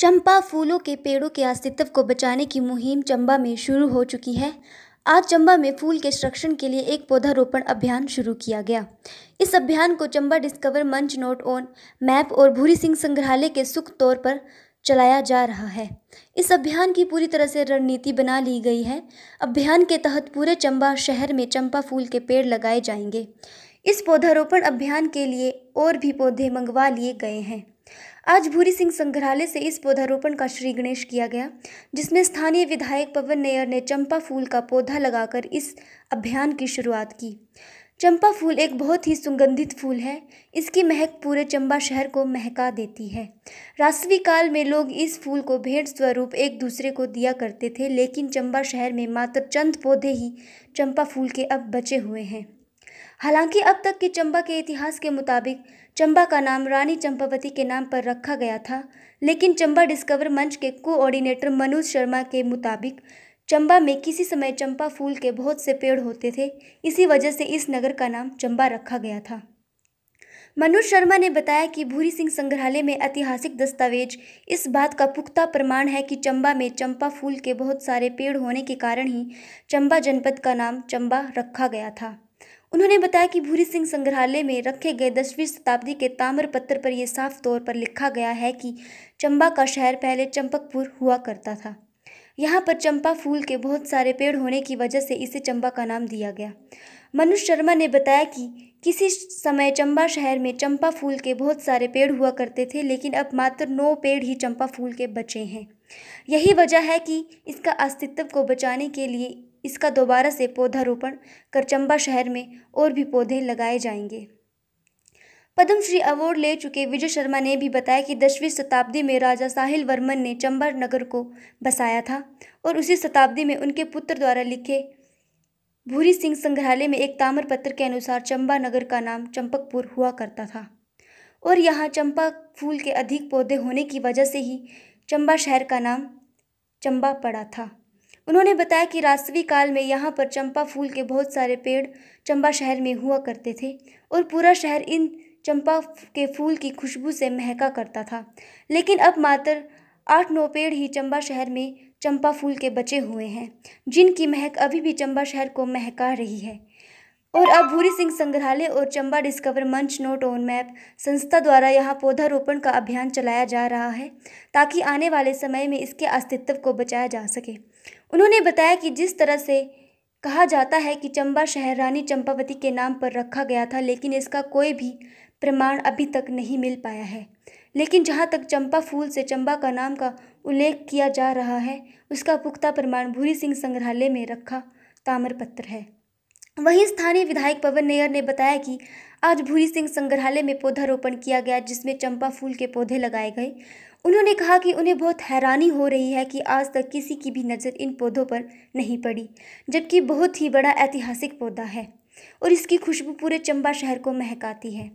चंपा फूलों के पेड़ों के अस्तित्व को बचाने की मुहिम चंबा में शुरू हो चुकी है आज चंबा में फूल के संरक्षण के लिए एक पौधारोपण अभियान शुरू किया गया इस अभियान को Chamba discover Manch note on map और भूरी सिंह संग्रहालय के सुख तौर पर चलाया जा रहा है इस अभियान की पूरी तरह से रणनीति बना ली गई है अभियान के तहत पूरे चंबा शहर में चंपा फूल के पेड़ लगाए जाएंगे इस पौधारोपण अभियान के लिए और भी पौधे मंगवा लिए गए हैं आज भूरी सिंह संग्रहालय से इस पौधारोपण का श्री गणेश किया गया जिसमें स्थानीय विधायक पवन नैयर ने चंपा फूल का पौधा लगाकर इस अभियान की शुरुआत की चंपा फूल एक बहुत ही सुगंधित फूल है इसकी महक पूरे चंबा शहर को महका देती है रास्वी काल में लोग इस फूल को भेंट स्वरूप एक दूसरे को दिया करते थे लेकिन चंबा शहर में मात्र चंद पौधे ही चंपा फूल के अब बचे हुए हैं हालांकि अब तक के चंबा के इतिहास के मुताबिक चंबा का नाम रानी चंपावती के नाम पर रखा गया था लेकिन चंबा डिस्कवर मंच के कोऑर्डिनेटर मनोज शर्मा के मुताबिक चंबा में किसी समय चंपा फूल के बहुत से पेड़ होते थे इसी वजह से इस नगर का नाम चंबा रखा गया था मनोज शर्मा ने बताया कि भूरी सिंह संग्रहालय में ऐतिहासिक दस्तावेज इस बात का पुख्ता प्रमाण है कि चंबा में चंपा फूल के बहुत सारे पेड़ होने के कारण ही चंबा जनपद का नाम चंबा रखा गया था उन्होंने बताया कि भूरी सिंह संग्रहालय में रखे गए दसवीं शताब्दी के ताम्र पत्र पर यह साफ तौर पर लिखा गया है कि चंबा का शहर पहले चंपकपुर हुआ करता था यहाँ पर चंपा फूल के बहुत सारे पेड़ होने की वजह से इसे चंबा का नाम दिया गया मनु शर्मा ने बताया कि किसी समय चंबा शहर में चंपा फूल के बहुत सारे पेड़ हुआ करते थे लेकिन अब मात्र नौ पेड़ ही चंपा फूल के बचे हैं यही वजह है कि इसका अस्तित्व को बचाने के लिए इसका दोबारा से पौधारोपण कर चंबा शहर में और भी पौधे लगाए जाएंगे पद्मश्री अवार्ड ले चुके विजय शर्मा ने भी बताया कि दसवीं शताब्दी में राजा साहिल वर्मन ने चंबा नगर को बसाया था और उसी शताब्दी में उनके पुत्र द्वारा लिखे भूरी सिंह संग्रहालय में एक ताम्र पत्र के अनुसार चंबा नगर का नाम चंपकपुर हुआ करता था और यहाँ चंपा फूल के अधिक पौधे होने की वजह से ही चंबा शहर का नाम चंबा पड़ा था उन्होंने बताया कि राष्ट्रीय काल में यहाँ पर चंपा फूल के बहुत सारे पेड़ चंबा शहर में हुआ करते थे और पूरा शहर इन चंपा के फूल की खुशबू से महका करता था लेकिन अब मात्र आठ नौ पेड़ ही चंबा शहर में चंपा फूल के बचे हुए हैं जिनकी महक अभी भी चंबा शहर को महका रही है और अब भूरी सिंह संग्रहालय और Chamba discover Manch note on map संस्था द्वारा यहाँ पौधारोपण का अभियान चलाया जा रहा है ताकि आने वाले समय में इसके अस्तित्व को बचाया जा सके उन्होंने बताया कि जिस तरह से कहा जाता है कि चंबा शहर रानी चंपावती के नाम पर रखा गया था लेकिन इसका कोई भी प्रमाण अभी तक नहीं मिल पाया है लेकिन जहाँ तक चंपा फूल से चंबा का नाम का उल्लेख किया जा रहा है उसका पुख्ता प्रमाण भूरी सिंह संग्रहालय में रखा ताम्रपत्र है वहीं स्थानीय विधायक पवन नैयर ने बताया कि आज भूरी सिंह संग्रहालय में पौधारोपण किया गया जिसमें चंपा फूल के पौधे लगाए गए उन्होंने कहा कि उन्हें बहुत हैरानी हो रही है कि आज तक किसी की भी नज़र इन पौधों पर नहीं पड़ी जबकि बहुत ही बड़ा ऐतिहासिक पौधा है और इसकी खुशबू पूरे चंबा शहर को महकाती है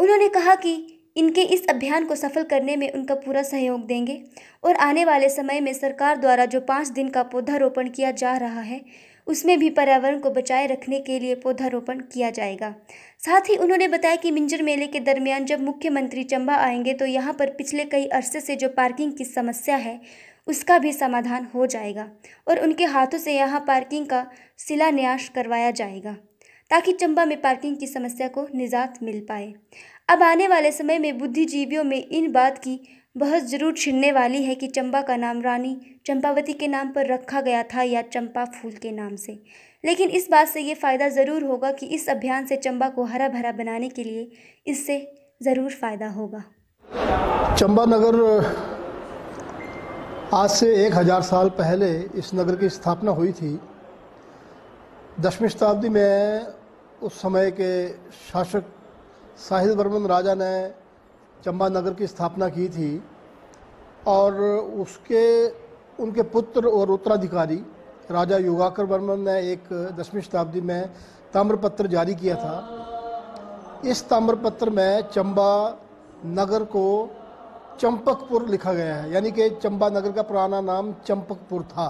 उन्होंने कहा कि इनके इस अभियान को सफल करने में उनका पूरा सहयोग देंगे और आने वाले समय में सरकार द्वारा जो पाँच दिन का पौधारोपण किया जा रहा है उसमें भी पर्यावरण को बचाए रखने के लिए पौधारोपण किया जाएगा साथ ही उन्होंने बताया कि मिंजर मेले के दरमियान जब मुख्यमंत्री चंबा आएंगे तो यहाँ पर पिछले कई अरसे से जो पार्किंग की समस्या है उसका भी समाधान हो जाएगा और उनके हाथों से यहाँ पार्किंग का शिलान्यास करवाया जाएगा ताकि चंबा में पार्किंग की समस्या को निजात मिल पाए अब आने वाले समय में बुद्धिजीवियों में इन बात की बहस ज़रूर छिड़ने वाली है कि चंबा का नाम रानी चंपावती के नाम पर रखा गया था या चंपा फूल के नाम से लेकिन इस बात से ये फ़ायदा ज़रूर होगा कि इस अभियान से चंबा को हरा भरा बनाने के लिए इससे ज़रूर फ़ायदा होगा चंबा नगर आज से एक हज़ार साल पहले इस नगर की स्थापना हुई थी दसवीं शताब्दी में उस समय के शासक साहिल वर्मन राजा ने चंबा नगर की स्थापना की थी और उसके उनके पुत्र और उत्तराधिकारी राजा युगाकर वर्मन ने एक दसवीं शताब्दी में ताम्रपत्र जारी किया था इस ताम्रपत्र में चंबा नगर को चंपकपुर लिखा गया है यानी कि चंबा नगर का पुराना नाम चंपकपुर था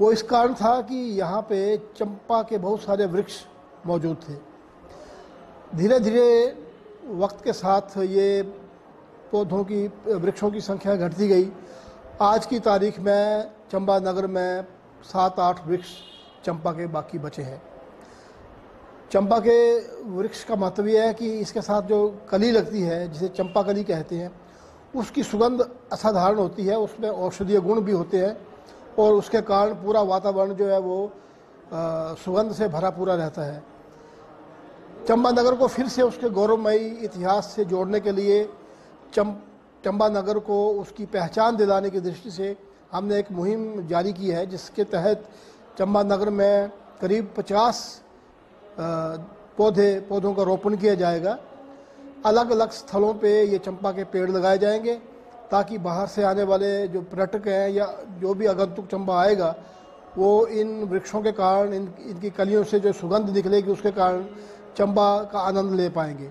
वो इस कारण था कि यहाँ पे चंपा के बहुत सारे वृक्ष मौजूद थे धीरे धीरे वक्त के साथ ये पौधों की वृक्षों की संख्या घटती गई आज की तारीख में चंबा नगर में सात आठ वृक्ष चंपा के बाकी बचे हैं चंपा के वृक्ष का महत्व यह है कि इसके साथ जो कली लगती है जिसे चंपा कली कहते हैं उसकी सुगंध असाधारण होती है उसमें औषधीय गुण भी होते हैं और उसके कारण पूरा वातावरण जो है वो सुगंध से भरा पूरा रहता है चंबा नगर को फिर से उसके गौरवमयी इतिहास से जोड़ने के लिए चम चंबा नगर को उसकी पहचान दिलाने की दृष्टि से हमने एक मुहिम जारी की है जिसके तहत चंबा नगर में करीब 50 पौधे पौधों का रोपण किया जाएगा अलग अलग स्थलों पे ये चंपा के पेड़ लगाए जाएंगे ताकि बाहर से आने वाले जो पर्यटक हैं या जो भी आगंतुक चंबा आएगा वो इन वृक्षों के कारण इन इनकी कलियों से जो सुगंध निकलेगी उसके कारण चंबा का आनंद ले पाएंगे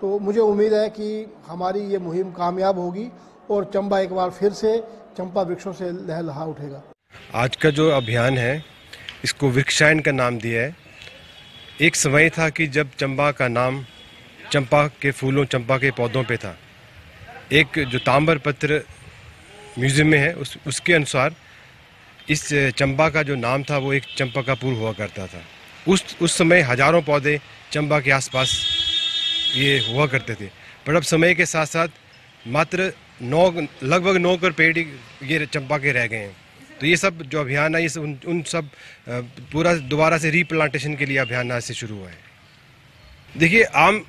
तो मुझे उम्मीद है कि हमारी ये मुहिम कामयाब होगी और चंबा एक बार फिर से चंपा वृक्षों से लहलहा उठेगा आज का जो अभियान है इसको वृक्षायन का नाम दिया है एक समय था कि जब चंबा का नाम चंपा के फूलों चंपा के पौधों पे था एक जो ताम्बर पत्र म्यूजियम में है उस उसके अनुसार इस चंपा का जो नाम था वो एक चंपा का पुर हुआ करता था उस उस समय हजारों पौधे चंबा के आसपास ये हुआ करते थे पर अब समय के साथ साथ मात्र नौ लगभग नौ कर पेड़ ये चंपा के रह गए हैं तो ये सब जो अभियान है ये सब उन, सब पूरा दोबारा से रीप्लांटेशन के लिए अभियान आज से शुरू हुआ है देखिए आम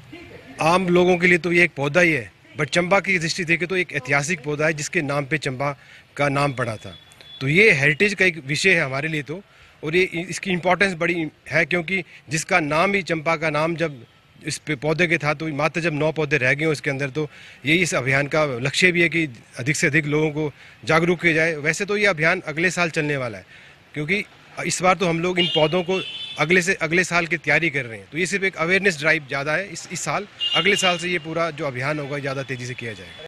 आम लोगों के लिए तो ये एक पौधा ही है बट चंबा की दृष्टि देखें तो एक ऐतिहासिक पौधा है जिसके नाम पे चंबा का नाम पड़ा था तो ये हेरिटेज का एक विषय है हमारे लिए तो और ये इसकी इम्पोर्टेंस बड़ी है क्योंकि जिसका नाम ही चंपा का नाम जब इस पे पौधे के था तो मात्र जब नौ पौधे रह गए उसके अंदर तो यही इस अभियान का लक्ष्य भी है कि अधिक से अधिक लोगों को जागरूक किया जाए वैसे तो ये अभियान अगले साल चलने वाला है क्योंकि इस बार तो हम लोग इन पौधों को अगले से अगले साल की तैयारी कर रहे हैं तो ये सिर्फ एक अवेयरनेस ड्राइव ज़्यादा है इस इस साल अगले साल से ये पूरा जो अभियान होगा ज़्यादा तेज़ी से किया जाएगा